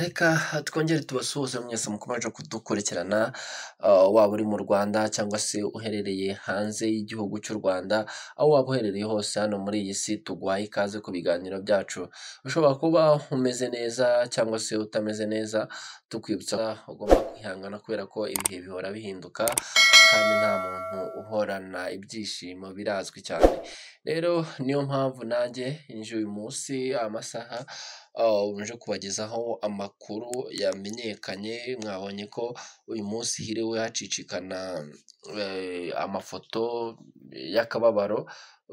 Reka twongere tubasuhuze mwese mukomeje kudukurikirana, uh, waba uri mu Rwanda cyangwa se uherereye hanze y'igihugu cy'u Rwanda, aho waba uherereye hose hano muri iyi si tuguhaye ikaze ku biganiro byacu, ushobora kuba umeze neza cyangwa se utameze neza, tukwibutsa ugomba kwihangana kubera ko ibihe bihora bihinduka. kandi nta muntu uhorana ibyishimo birazwi cyane rero niyo mpamvu nanjye nje uyu munsi amasaha nje kubagezaho amakuru yamenyekanye mwabonye ko uyu munsi hiriwe hacicikana eh, amafoto y'akababaro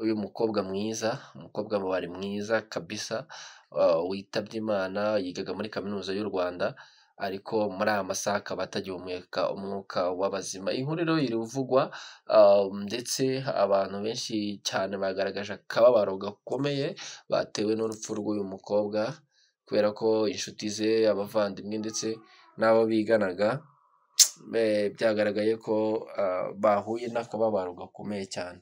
uyu mukobwa mwiza umukobwa wari mwiza kabisa eh, witabye imana yigaga muri kaminuza y'u rwanda ariko muri aya masaha akaba atagihumeka umwuka w'abazima inkuru rero uvugwa um, ndetse abantu benshi cyane bagaragaje akababaro gakomeye batewe n'urupfu rw'uyu mukobwa kubera ko inshuti ze abavandimwe ndetse n'abo biganaga byagaragaye ko uh, bahuye n'akababaro gakomeye cyane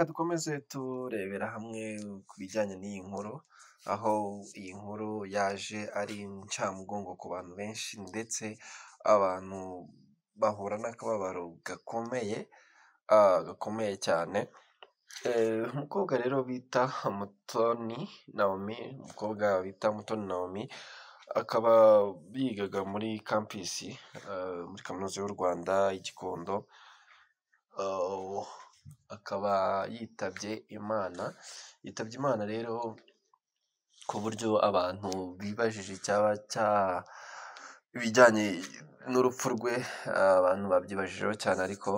reka dukomeze turebera hamwe ku bijyanye n'iyi nkuru, aho iyi nkuru yaje ari incamugongo ku bantu benshi ndetse abantu bahura n'akababaro gakomeye, gakomeye cyane, eh, umukobwa rero bita Mutoni naomi umukobwa bita Mutoni Naomi akaba yigaga muri campus eh, muri kaminuza y'u Rwanda y’igikondo. Oh, akaba yitabye Imana, yitabye Imana rero ku buryo abantu bibajije icyaba cya ibijyanye n'urupfu rwe, abantu babyibajijeho cyane ariko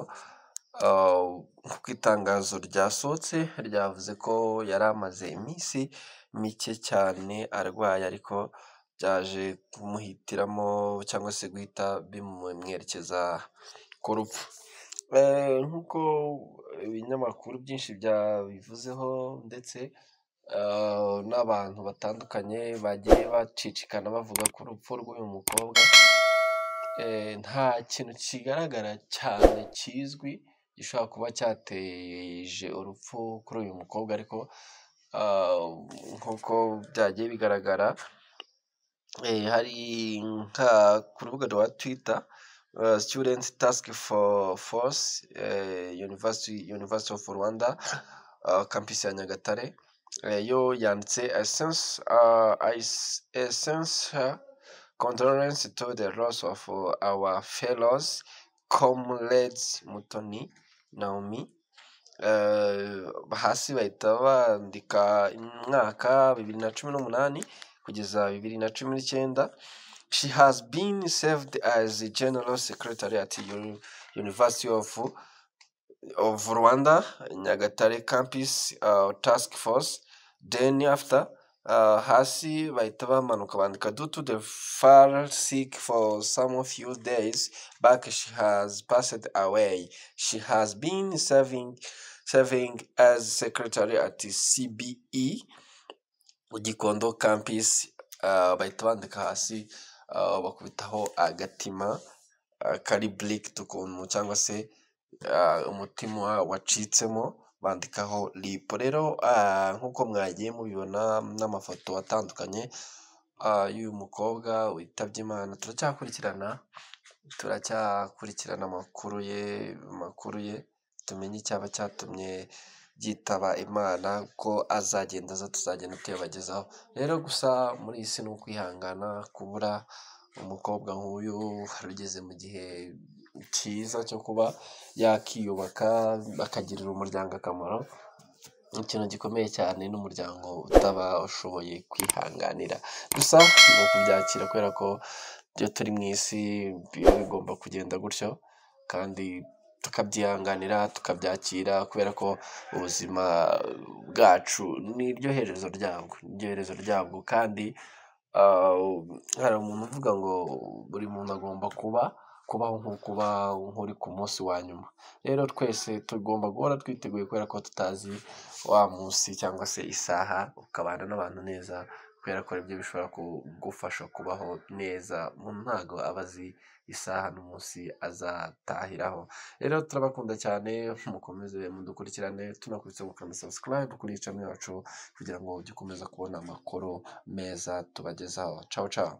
uh, nk'uko itangazo ryasohotse ryavuze ko yari amaze iminsi mike cyane arwaye ariko byaje kumuhitiramo cyangwa se guhita bimwerekeza ku rupfu. Eh, nk'uko ibinyamakuru byinshi byabivuzeho ndetse eh, n'abantu batandukanye bagiye bacicikana bavuga ko urupfu rw'uyu mukobwa, eh, nta kintu kigaragara cyane kizwi gishobora kuba cyateje urupfu kuri uyu mukobwa ariko eh, nk'uko byagiye bigaragara hari ku rubuga rwa twita. Uh, student task for force uh, university, university of rwanda uh, campus ya nyagatare uh, yo yanditse essence essence uh, condolence to the loss of our fellows comrades mutoni naomi hasi bahita bandika umwaka bibiri na cumi n'umunani kugeza bibiri na cumi n'icyenda She has been served as the General Secretary at the University of, of Rwanda, Nyagatare Campus uh, Task Force. Then after, uh, hasi bahita bamanuka bandika due to the far sick for some few days back she has passed away she has been serving serving as secretary at cbe gikondo e, campus uh, bahita bandika hasi Uh, bakubitaho agatima uh, kari burikidi ukuntu cyangwa se uh, umutima wacitsemo bandikaho ripo rero nk'uko mwagiye mubibona n'amafoto atandukanye y'uyu mukobwa witabye imana turacyakurikirana turacyakurikirana amakuru ye amakuru ye tumenye icyaba cyatumye. byitaba Imana ko azagenda aza tuzagenda tuyabagezaho, rero gusa muri iyi si ni ukwihangana kubura umukobwa nk'uyu wari mu gihe cyiza cyo kuba yakiyubaka akagirira umuryango akamaro, ikintu gikomeye cyane n'umuryango utaba ushoboye kwihanganira, gusa ni ukubyakira kubera ko ibyo turi mu isi biba bigomba kugenda gutyo kandi. tukabyihanganira tukabyakira kubera ko ubuzima bwacu niryo herezo ryabwo niryo herezo ryabwo kandi ah, hari umuntu uvuga ngo buri muntu agomba kuba kubaho nk'uko uba nk'uri ku munsi wa nyuma rero twese tugomba guhora twiteguye kubera ko tutazi wa munsi cyangwa se isaha ukabana n'abantu neza. kubera ko aribyo bishobora kugufasha kubaho neza umuntu ntago aba azi isaha n'umunsi azatahiraho rero turabakunda cyane mukomeze mudukurikirane tunakubise mukanda subscribe kuri iyi yacu kugira ngo ujye kubona amakuru meza tubagezaho ciao ciao